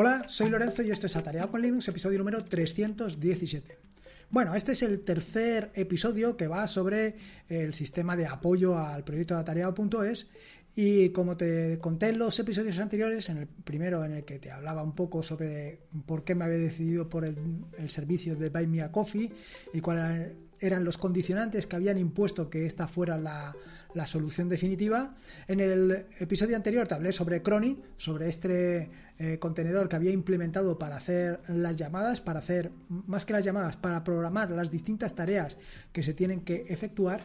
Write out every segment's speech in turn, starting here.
Hola, soy Lorenzo y esto es Atareado con Linux, episodio número 317. Bueno, este es el tercer episodio que va sobre el sistema de apoyo al proyecto de atareado.es y como te conté en los episodios anteriores, en el primero en el que te hablaba un poco sobre por qué me había decidido por el, el servicio de Buy Me a Coffee y cuáles eran los condicionantes que habían impuesto que esta fuera la, la solución definitiva. En el episodio anterior te hablé sobre Crony, sobre este eh, contenedor que había implementado para hacer las llamadas, para hacer más que las llamadas, para programar las distintas tareas que se tienen que efectuar.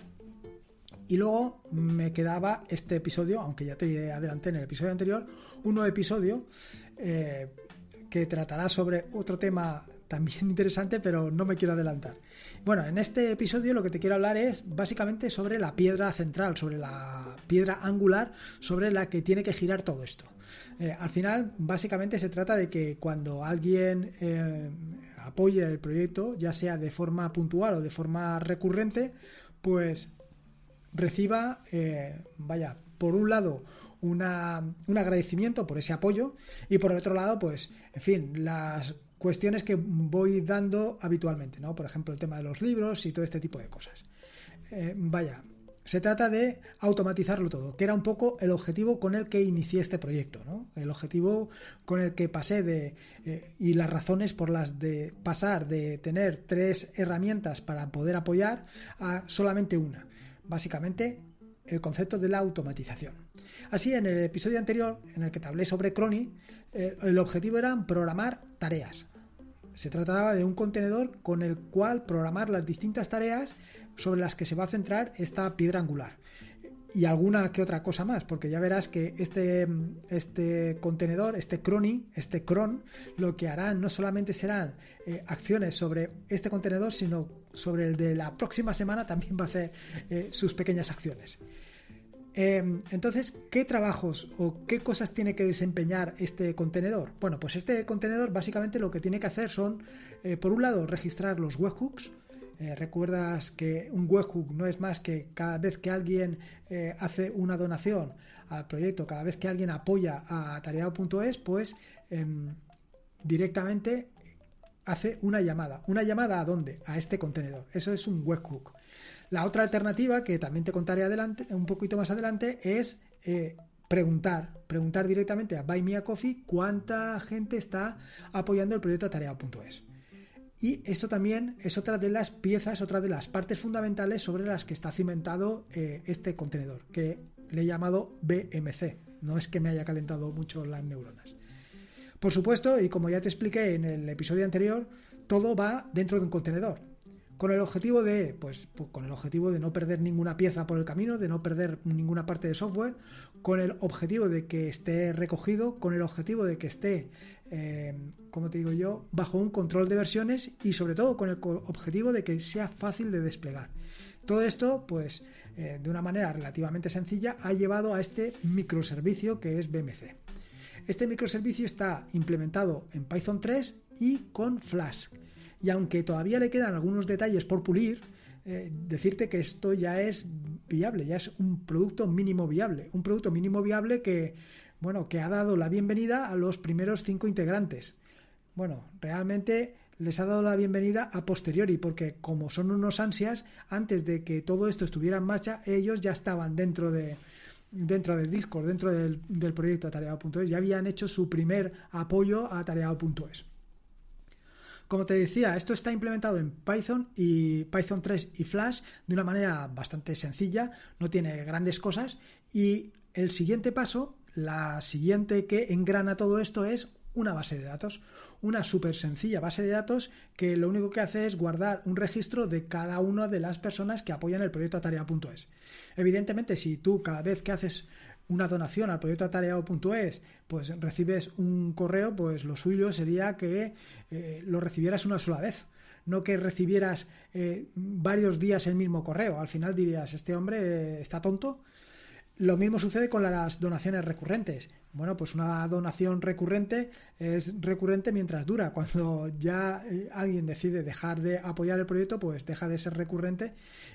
Y luego me quedaba este episodio, aunque ya te adelanté en el episodio anterior, un nuevo episodio eh, que tratará sobre otro tema también interesante, pero no me quiero adelantar. Bueno, en este episodio lo que te quiero hablar es básicamente sobre la piedra central, sobre la piedra angular, sobre la que tiene que girar todo esto. Eh, al final, básicamente se trata de que cuando alguien eh, apoye el proyecto, ya sea de forma puntual o de forma recurrente, pues reciba, eh, vaya, por un lado, un agradecimiento por ese apoyo y por el otro lado, pues, en fin, las cuestiones que voy dando habitualmente, ¿no? Por ejemplo, el tema de los libros y todo este tipo de cosas. Eh, vaya, se trata de automatizarlo todo, que era un poco el objetivo con el que inicié este proyecto, ¿no? El objetivo con el que pasé de eh, y las razones por las de pasar de tener tres herramientas para poder apoyar a solamente una. Básicamente el concepto de la automatización. Así, en el episodio anterior, en el que te hablé sobre Crony, eh, el objetivo era programar tareas, se trataba de un contenedor con el cual programar las distintas tareas sobre las que se va a centrar esta piedra angular. Y alguna que otra cosa más, porque ya verás que este, este contenedor, este crony, este cron, lo que hará no solamente serán eh, acciones sobre este contenedor, sino sobre el de la próxima semana también va a hacer eh, sus pequeñas acciones. Em, entonces, ¿qué trabajos o qué cosas tiene que desempeñar este contenedor? Bueno, pues este contenedor básicamente lo que tiene que hacer son, eh, por un lado, registrar los webhooks, eh, recuerdas que un webhook no es más que cada vez que alguien eh, hace una donación al proyecto, cada vez que alguien apoya a tareado.es, pues em, directamente hace una llamada. ¿Una llamada a dónde? A este contenedor. Eso es un webhook. La otra alternativa, que también te contaré adelante, un poquito más adelante, es eh, preguntar, preguntar directamente a Buy Coffee cuánta gente está apoyando el proyecto tarea.es. Y esto también es otra de las piezas, otra de las partes fundamentales sobre las que está cimentado eh, este contenedor, que le he llamado BMC. No es que me haya calentado mucho las neuronas. Por supuesto, y como ya te expliqué en el episodio anterior, todo va dentro de un contenedor con el objetivo de, pues, pues, con el objetivo de no perder ninguna pieza por el camino, de no perder ninguna parte de software, con el objetivo de que esté recogido, con el objetivo de que esté, eh, como te digo yo, bajo un control de versiones y sobre todo con el objetivo de que sea fácil de desplegar. Todo esto, pues, eh, de una manera relativamente sencilla, ha llevado a este microservicio que es BMC. Este microservicio está implementado en Python 3 y con Flask y aunque todavía le quedan algunos detalles por pulir, eh, decirte que esto ya es viable, ya es un producto mínimo viable, un producto mínimo viable que, bueno, que ha dado la bienvenida a los primeros cinco integrantes. Bueno, realmente les ha dado la bienvenida a posteriori, porque como son unos ansias, antes de que todo esto estuviera en marcha, ellos ya estaban dentro de dentro del Discord, dentro del, del proyecto Atareado.es, ya habían hecho su primer apoyo a Atareado.es. Como te decía, esto está implementado en Python y Python 3 y Flash de una manera bastante sencilla, no tiene grandes cosas y el siguiente paso, la siguiente que engrana todo esto es una base de datos, una súper sencilla base de datos que lo único que hace es guardar un registro de cada una de las personas que apoyan el proyecto Tarea.es. Evidentemente, si tú cada vez que haces una donación al proyecto atareado.es, pues recibes un correo, pues lo suyo sería que eh, lo recibieras una sola vez. No que recibieras eh, varios días el mismo correo. Al final dirías, este hombre eh, está tonto, lo mismo sucede con las donaciones recurrentes. Bueno, pues una donación recurrente es recurrente mientras dura. Cuando ya eh, alguien decide dejar de apoyar el proyecto, pues deja de ser recurrente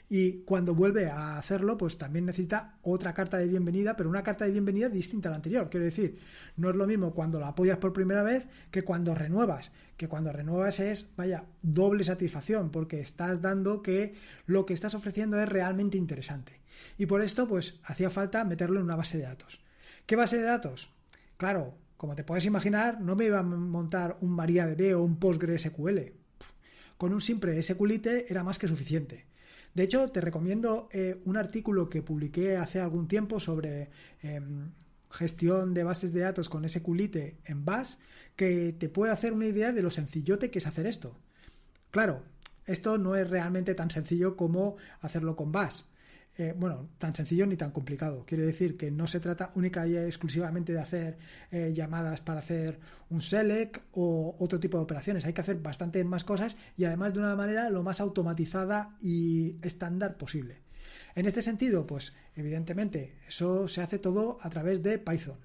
y cuando vuelve a hacerlo, pues también necesita otra carta de bienvenida, pero una carta de bienvenida distinta a la anterior. Quiero decir, no es lo mismo cuando la apoyas por primera vez que cuando renuevas, que cuando renuevas es, vaya, doble satisfacción porque estás dando que lo que estás ofreciendo es realmente interesante. Y por esto, pues hacía falta meterlo en una base de datos. ¿Qué base de datos? Claro, como te puedes imaginar, no me iba a montar un MariaDB o un PostgreSQL. Con un simple SQLite era más que suficiente. De hecho, te recomiendo eh, un artículo que publiqué hace algún tiempo sobre em, gestión de bases de datos con SQLite en BAS, que te puede hacer una idea de lo sencillote que es hacer esto. Claro, esto no es realmente tan sencillo como hacerlo con BAS, eh, bueno, tan sencillo ni tan complicado. quiere decir que no se trata única y exclusivamente de hacer eh, llamadas para hacer un select o otro tipo de operaciones. Hay que hacer bastante más cosas y además de una manera lo más automatizada y estándar posible. En este sentido, pues evidentemente eso se hace todo a través de Python.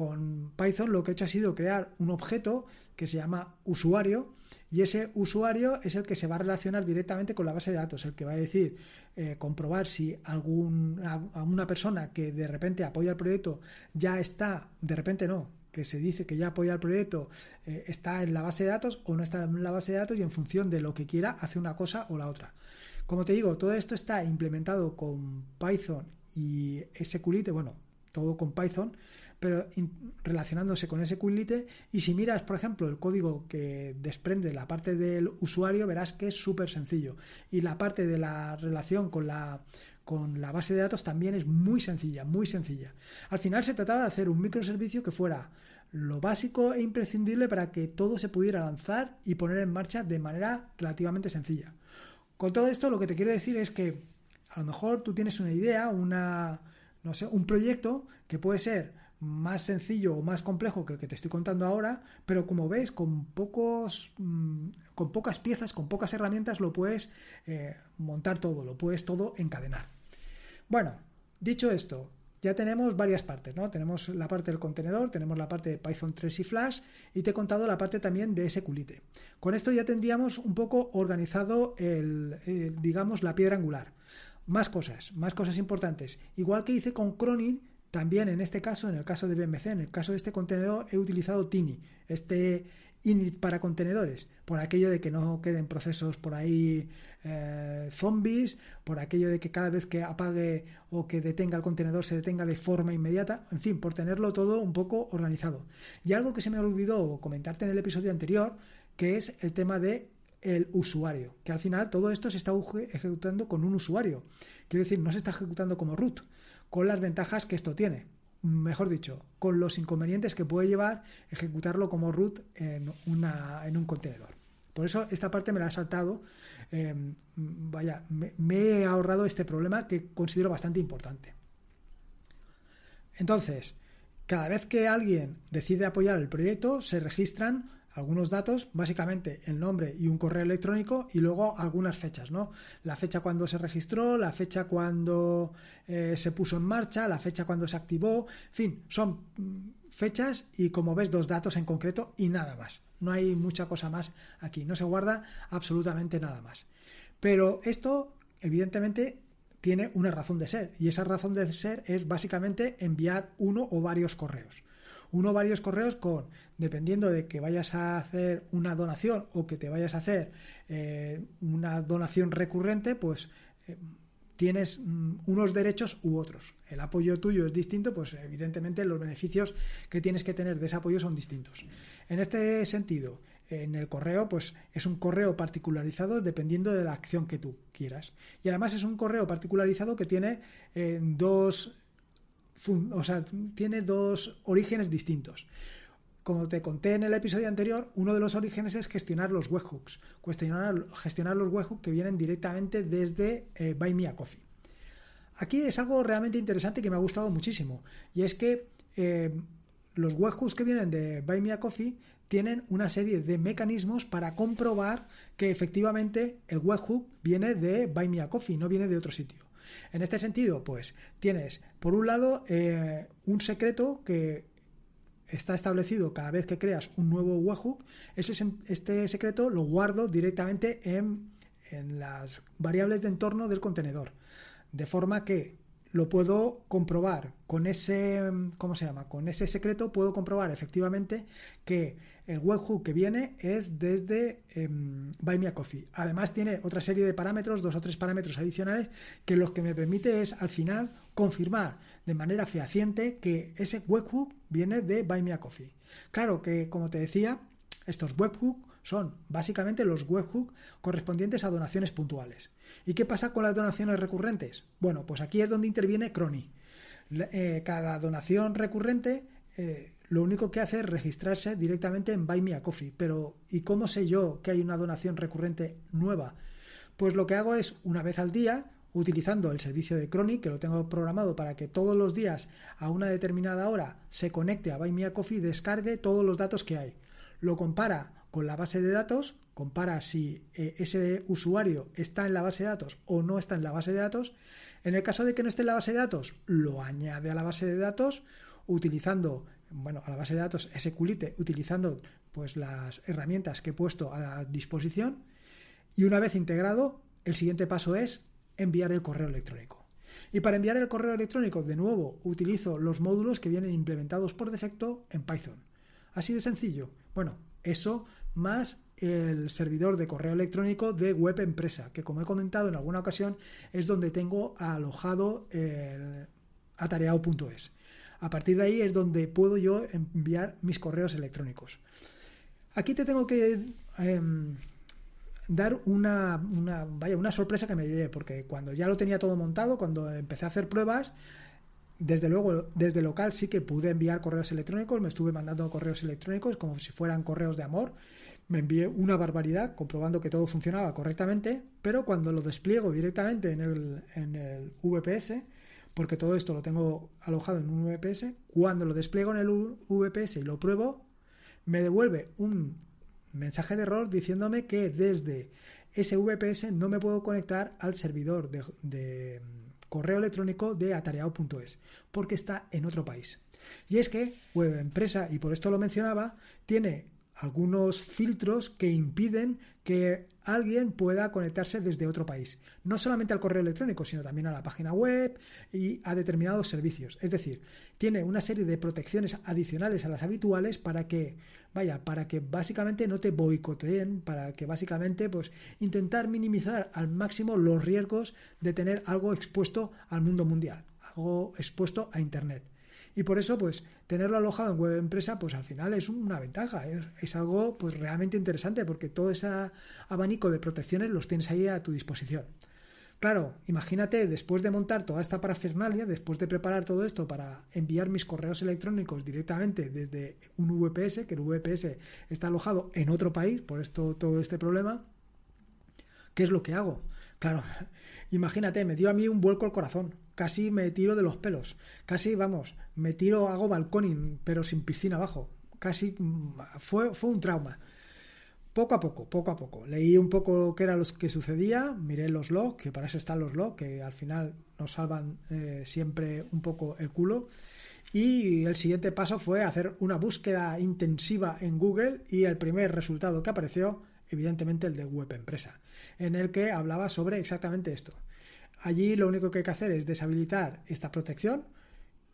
Con Python lo que he hecho ha sido crear un objeto que se llama usuario y ese usuario es el que se va a relacionar directamente con la base de datos, el que va a decir, eh, comprobar si alguna persona que de repente apoya el proyecto ya está, de repente no, que se dice que ya apoya el proyecto eh, está en la base de datos o no está en la base de datos y en función de lo que quiera hace una cosa o la otra. Como te digo, todo esto está implementado con Python y SQLite, bueno, todo con Python, pero relacionándose con ese Quillite. Y si miras, por ejemplo, el código que desprende la parte del usuario, verás que es súper sencillo. Y la parte de la relación con la, con la base de datos también es muy sencilla, muy sencilla. Al final se trataba de hacer un microservicio que fuera lo básico e imprescindible para que todo se pudiera lanzar y poner en marcha de manera relativamente sencilla. Con todo esto lo que te quiero decir es que a lo mejor tú tienes una idea, una no sé, un proyecto que puede ser más sencillo o más complejo que el que te estoy contando ahora, pero como ves, con pocos mm, con pocas piezas, con pocas herramientas lo puedes eh, montar todo, lo puedes todo encadenar. Bueno, dicho esto, ya tenemos varias partes, ¿no? Tenemos la parte del contenedor, tenemos la parte de Python 3 y Flash y te he contado la parte también de ese culite. Con esto ya tendríamos un poco organizado el, digamos la piedra angular. Más cosas, más cosas importantes. Igual que hice con Cronin, también en este caso, en el caso de BMC, en el caso de este contenedor, he utilizado TINI, este init para contenedores, por aquello de que no queden procesos por ahí eh, zombies, por aquello de que cada vez que apague o que detenga el contenedor se detenga de forma inmediata, en fin, por tenerlo todo un poco organizado. Y algo que se me olvidó comentarte en el episodio anterior, que es el tema de el usuario, que al final todo esto se está ejecutando con un usuario. Quiero decir, no se está ejecutando como root con las ventajas que esto tiene. Mejor dicho, con los inconvenientes que puede llevar ejecutarlo como root en, una, en un contenedor. Por eso esta parte me la he saltado. Em, vaya, me, me, he ahorrado este problema que considero bastante importante. Entonces, cada vez que alguien decide apoyar el proyecto, se registran algunos datos, básicamente el nombre y un correo electrónico y luego algunas fechas, ¿no? La fecha cuando se registró, la fecha cuando eh, se puso en marcha, la fecha cuando se activó, en fin, son mm, fechas y como ves dos datos en concreto y nada más. No hay mucha cosa más aquí, no se guarda absolutamente nada más. Pero esto, evidentemente, tiene una razón de ser y esa razón de ser es básicamente enviar uno o varios correos uno o varios correos con, dependiendo de que vayas a hacer una donación o que te vayas a hacer eh, una donación recurrente, pues... Eh, tienes mm, unos derechos u otros. El apoyo tuyo es distinto, pues evidentemente los beneficios que tienes que tener de ese apoyo son distintos. En este sentido, en el correo, pues es un correo particularizado dependiendo de la acción que tú quieras. Y además es un correo particularizado que tiene eh, dos o sea, tiene dos orígenes distintos. Como te conté en el episodio anterior, uno de los orígenes es gestionar los webhooks, gestionar, gestionar los webhooks que vienen directamente desde eh, BuyMeACoffee. Coffee. Aquí es algo realmente interesante que me ha gustado muchísimo, y es que eh, los webhooks que vienen de Buy Coffee tienen una serie de mecanismos para comprobar que efectivamente el webhook viene de Buy Coffee, no viene de otro sitio. En este sentido, pues tienes, por un lado, eh, un secreto que está establecido cada vez que creas un nuevo webhook. este secreto lo guardo directamente en, en las variables de entorno del contenedor. De forma que lo puedo comprobar con ese, ¿cómo se llama? Con ese secreto puedo comprobar efectivamente que el webhook que viene es desde em, BuyMeACoffee. Coffee. Además tiene otra serie de parámetros, dos o tres parámetros adicionales, que lo que me permite es al final confirmar de manera fehaciente que ese webhook viene de Buy Coffee. Claro que, como te decía, estos webhooks son básicamente los webhooks correspondientes a donaciones puntuales. ¿Y qué pasa con las donaciones recurrentes? Bueno, pues aquí es donde interviene Crony. Eh, cada donación recurrente eh, lo único que hace es registrarse directamente en Buy a Coffee. Pero ¿y cómo sé yo que hay una donación recurrente nueva? Pues lo que hago es una vez al día, utilizando el servicio de Crony, que lo tengo programado para que todos los días a una determinada hora se conecte a Buy y descargue todos los datos que hay. Lo compara con la base de datos, compara si eh, ese usuario está en la base de datos o no está en la base de datos. En el caso de que no esté en la base de datos, lo añade a la base de datos utilizando, bueno, a la base de datos SQLite, utilizando pues las herramientas que he puesto a disposición. Y una vez integrado, el siguiente paso es enviar el correo electrónico. Y para enviar el correo electrónico, de nuevo, utilizo los módulos que vienen implementados por defecto en Python. Así de sencillo. Bueno, eso más el servidor de correo electrónico de web empresa, que como he comentado en alguna ocasión es donde tengo alojado el atareado.es. A partir de ahí es donde puedo yo enviar mis correos electrónicos. Aquí te tengo que em, dar una, vaya, una sorpresa que me llevé, porque cuando ya lo tenía todo montado, cuando empecé a hacer pruebas, desde luego, desde local sí que pude enviar correos electrónicos, me estuve mandando correos electrónicos como si fueran correos de amor. Me envié una barbaridad comprobando que todo funcionaba correctamente, pero cuando lo despliego directamente en el, en el VPS, porque todo esto lo tengo alojado en un VPS. Cuando lo despliego en el VPS y lo pruebo, me devuelve un mensaje de error diciéndome que desde ese VPS no me puedo conectar al servidor de, correo electrónico de atareado.es porque está en otro país. Y es que Web Empresa, y por esto lo mencionaba, tiene algunos filtros que impiden que alguien pueda conectarse desde otro país. No solamente al correo electrónico, sino también a la página web y a determinados servicios. Es decir, tiene una serie de protecciones adicionales a las habituales para que, vaya, para que básicamente no te boicoteen, para que básicamente pues intentar minimizar al máximo los riesgos de tener algo expuesto al mundo mundial, algo expuesto a Internet. Y por eso, pues, tenerlo alojado en web empresa, pues al final es una ventaja, es, algo pues realmente interesante, porque todo ese abanico de protecciones los tienes ahí a tu disposición. Claro, imagínate, después de montar toda esta parafernalia, después de preparar todo esto para enviar mis correos electrónicos directamente desde un VPS, que el VPS está alojado en otro país, por esto todo este problema, ¿qué es lo que hago? Claro, imagínate, me dio a mí un vuelco al corazón casi me tiro de los pelos, casi, vamos, me tiro, hago balconing, pero sin piscina abajo, casi mm, fue, fue un trauma. Poco a poco, poco a poco. Leí un poco qué era lo que sucedía, miré los logs, que para eso están los logs, que al final nos salvan eh, siempre un poco el culo. Y el siguiente paso fue hacer una búsqueda intensiva en Google y el primer resultado que apareció, evidentemente el de Web Empresa, en el que hablaba sobre exactamente esto. Allí lo único que hay que hacer es deshabilitar esta protección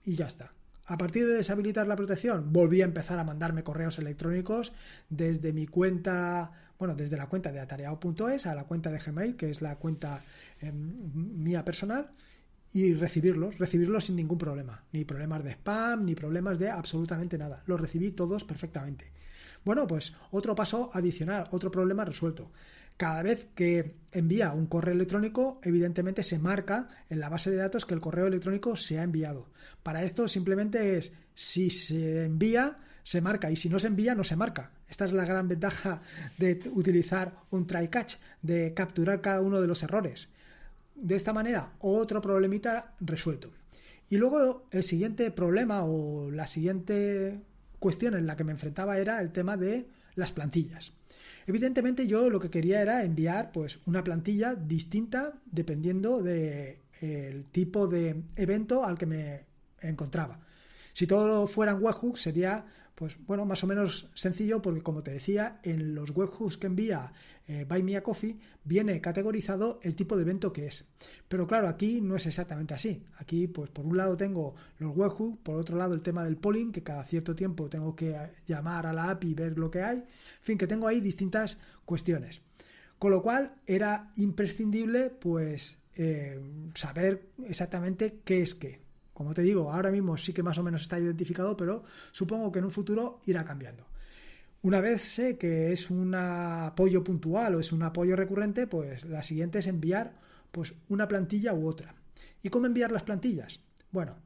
y ya está. A partir de deshabilitar la protección, volví a empezar a mandarme correos electrónicos desde mi cuenta, bueno, desde la cuenta de atareado.es a la cuenta de Gmail, que es la cuenta em, mía personal, y recibirlos, recibirlos sin ningún problema, ni problemas de spam, ni problemas de absolutamente nada. Los recibí todos perfectamente. Bueno, pues otro paso adicional, otro problema resuelto. Cada vez que envía un correo electrónico, evidentemente se marca en la base de datos que el correo electrónico se ha enviado. Para esto simplemente es si se envía, se marca y si no se envía, no se marca. Esta es la gran ventaja de utilizar un try catch, de capturar cada uno de los errores. De esta manera, otro problemita resuelto. Y luego el siguiente problema o la siguiente cuestión en la que me enfrentaba era el tema de las plantillas. Evidentemente yo lo que quería era enviar pues una plantilla distinta dependiendo del tipo de evento al que me encontraba. Si todo fuera en webhooks sería pues bueno, más o menos sencillo porque como te decía, en los webhooks que envía eh, Coffee viene categorizado el tipo de evento que es. Pero claro, aquí no es exactamente así. Aquí pues por un lado tengo los webhooks, por otro lado el tema del polling, que cada cierto tiempo tengo que llamar a la app y ver lo que hay. En fin, que tengo ahí distintas cuestiones. Con lo cual era imprescindible pues eh, saber exactamente qué es qué. Como te digo, ahora mismo sí que más o menos está identificado, pero supongo que en un futuro irá cambiando. Una vez sé que es un apoyo puntual o es un apoyo recurrente, pues la siguiente es enviar pues una plantilla u otra. ¿Y cómo enviar las plantillas? Bueno,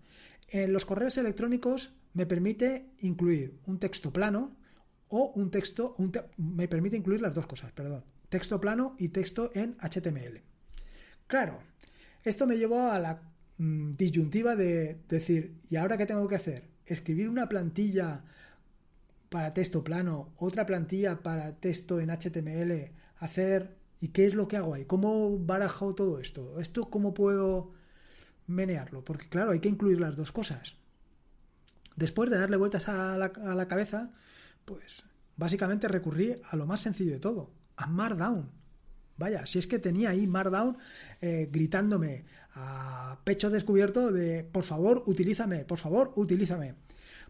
en los correos electrónicos me permite incluir un texto plano o un texto, me permite incluir las dos cosas, perdón, texto plano y texto en HTML. Claro, esto me llevó a la Mm, disyuntiva de decir, ¿y ahora qué tengo que hacer? ¿Escribir una plantilla para texto plano, otra plantilla para texto en HTML, hacer... ¿Y qué es lo que hago ahí? ¿Cómo barajo todo esto? ¿Esto cómo puedo menearlo? Porque claro, hay que incluir las dos cosas. Después de darle vueltas a la, a la cabeza, pues básicamente recurrí a lo más sencillo de todo, a Markdown. Vaya, si es que tenía ahí Markdown eh, gritándome, a pecho descubierto de por favor utilízame, por favor utilízame.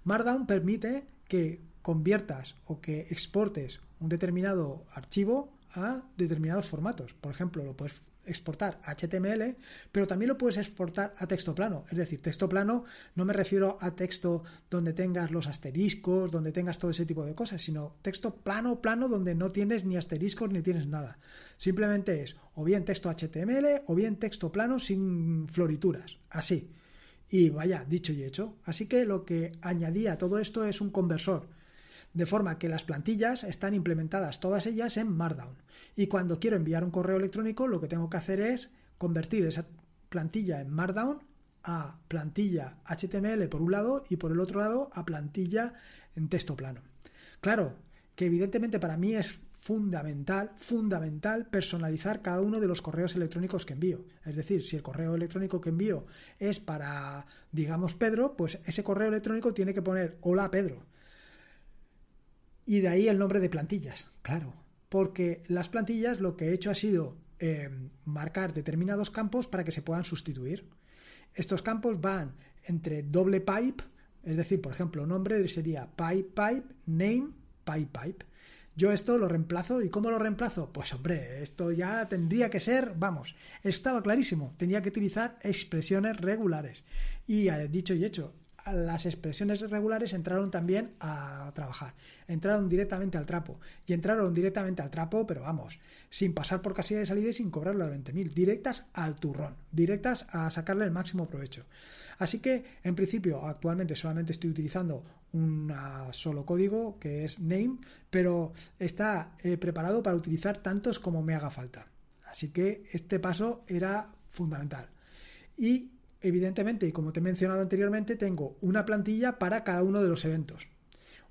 Markdown permite que conviertas o que exportes un determinado archivo a determinados formatos. Por ejemplo, lo puedes exportar a HTML, pero también lo puedes exportar a texto plano. Es decir, texto plano no me refiero a texto donde tengas los asteriscos, donde tengas todo ese tipo de cosas, sino texto plano, plano, donde no tienes ni asteriscos ni tienes nada. Simplemente es o bien texto HTML o bien texto plano sin florituras. Así. Y vaya, dicho y hecho. Así que lo que añadía a todo esto es un conversor de forma que las plantillas están implementadas todas ellas en Markdown. Y cuando quiero enviar un correo electrónico, lo que tengo que hacer es convertir esa plantilla en Markdown a plantilla HTML por un lado y por el otro lado a plantilla en texto plano. Claro, que evidentemente para mí es fundamental, fundamental personalizar cada uno de los correos electrónicos que envío. Es decir, si el correo electrónico que envío es para, digamos, Pedro, pues ese correo electrónico tiene que poner hola Pedro. Y de ahí el nombre de plantillas, claro, porque las plantillas lo que he hecho ha sido em, marcar determinados campos para que se puedan sustituir. Estos campos van entre doble pipe, es decir, por ejemplo, nombre sería pipe pipe, name pipe pipe. Yo esto lo reemplazo. ¿Y cómo lo reemplazo? Pues hombre, esto ya tendría que ser, vamos, estaba clarísimo, tenía que utilizar expresiones regulares. Y eh, dicho y hecho, las expresiones regulares entraron también a trabajar, entraron directamente al trapo y entraron directamente al trapo, pero vamos, sin pasar por casilla de salida y sin cobrar los 20.000, directas al turrón, directas a sacarle el máximo provecho. Así que, en principio, actualmente solamente estoy utilizando un solo código que es name, pero está eh, preparado para utilizar tantos como me haga falta. Así que este paso era fundamental. Y evidentemente, y como te he mencionado anteriormente, tengo una plantilla para cada uno de los eventos.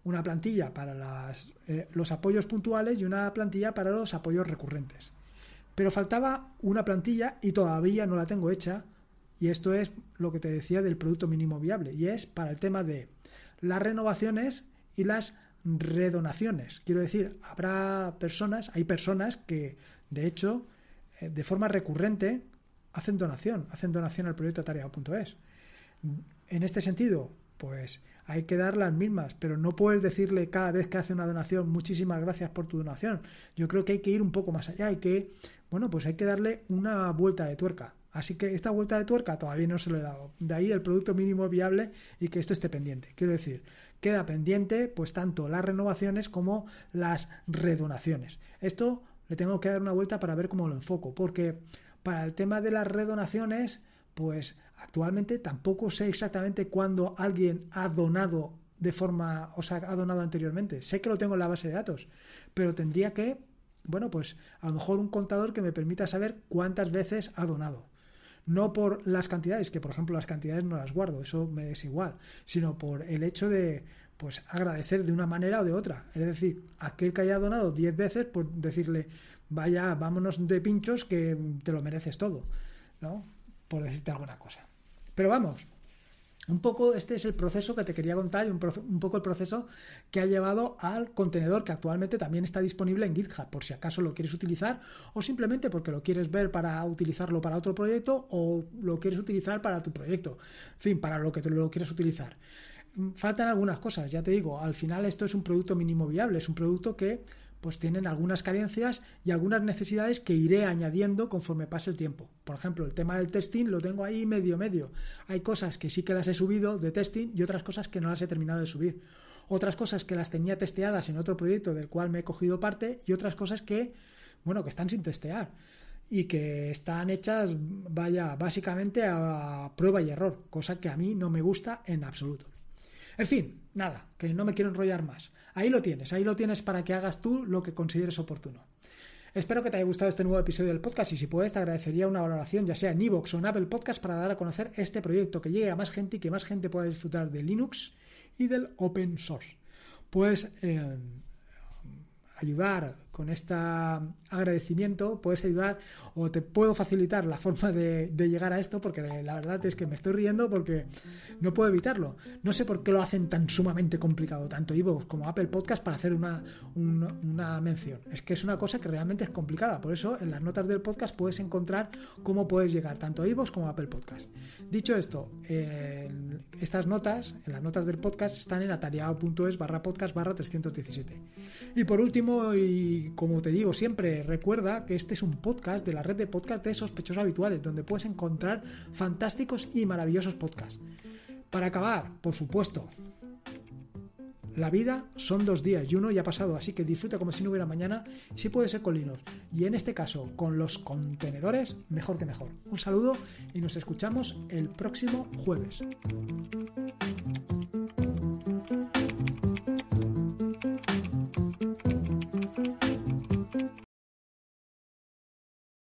Una plantilla para eh, los apoyos puntuales y una plantilla para los apoyos recurrentes. Pero faltaba una plantilla y todavía no la tengo hecha. Y esto es lo que te decía del producto mínimo viable. Y es para el tema de las renovaciones y las redonaciones. Quiero decir, habrá personas, hay personas que, de hecho, eh, de forma recurrente hacen donación, hacen donación al proyecto tarea.es. En este sentido, pues hay que dar las mismas, pero no puedes decirle cada vez que hace una donación, muchísimas gracias por tu donación. Yo creo que hay que ir un poco más allá, y que, bueno, pues hay que darle una vuelta de tuerca. Así que esta vuelta de tuerca todavía no se lo he dado. De ahí el producto mínimo viable y que esto esté pendiente. Quiero decir, queda pendiente pues tanto las renovaciones como las redonaciones. Esto le tengo que dar una vuelta para ver cómo lo enfoco, porque para el tema de las redonaciones, pues actualmente tampoco sé exactamente cuándo alguien ha donado de forma, o sea, ha donado anteriormente. Sé que lo tengo en la base de datos, pero tendría que, bueno, pues a lo mejor un contador que me permita saber cuántas veces ha donado. No por las cantidades, que por ejemplo las cantidades no las guardo, eso me desigual, igual, sino por el hecho de, pues, agradecer de una manera o de otra. Es decir, aquel que haya donado 10 veces, por pues decirle, vaya, vámonos de pinchos que te lo mereces todo, ¿no? Por decirte alguna cosa. Pero vamos, un poco este es el proceso que te quería contar y un, poco el proceso que ha llevado al contenedor que actualmente también está disponible en GitHub por si acaso lo quieres utilizar o simplemente porque lo quieres ver para utilizarlo para otro proyecto o lo quieres utilizar para tu proyecto. En fin, para lo que tú lo quieras utilizar. Mm, faltan algunas cosas, ya te digo, al final esto es un producto mínimo viable, es un producto que pues tienen algunas carencias y algunas necesidades que iré añadiendo conforme pase el tiempo. Por ejemplo, el tema del testing lo tengo ahí medio medio. Hay cosas que sí que las he subido de testing y otras cosas que no las he terminado de subir. Otras cosas que las tenía testeadas en otro proyecto del cual me he cogido parte y otras cosas que, bueno, que están sin testear y que están hechas, vaya, básicamente a prueba y error, cosa que a mí no me gusta en absoluto. En fin, nada, que no me quiero enrollar más. Ahí lo tienes, ahí lo tienes para que hagas tú lo que consideres oportuno. Espero que te haya gustado este nuevo episodio del podcast y si puedes te agradecería una valoración ya sea en iBox o en Apple Podcast para dar a conocer este proyecto que llegue a más gente y que más gente pueda disfrutar de Linux y del open source. Puedes eh, ayudar con este agradecimiento puedes ayudar o te puedo facilitar la forma de, llegar a esto porque la verdad es que me estoy riendo porque no puedo evitarlo. No sé por qué lo hacen tan sumamente complicado, tanto iVoox como Apple Podcast para hacer una, mención. Es que es una cosa que realmente es complicada, por eso en las notas del podcast puedes encontrar cómo puedes llegar tanto a iVoox como Apple Podcast. Dicho esto, estas notas, en las notas del podcast están en atareado.es barra podcast barra 317. Y por último, y como te digo siempre, recuerda que este es un podcast de la red de podcast de sospechosos habituales, donde puedes encontrar fantásticos y maravillosos podcasts. Para acabar, por supuesto, la vida son dos días y uno ya ha pasado, así que disfruta como si no hubiera mañana, si puede ser con Y en este caso, con los contenedores, mejor que mejor. Un saludo y nos escuchamos el próximo jueves.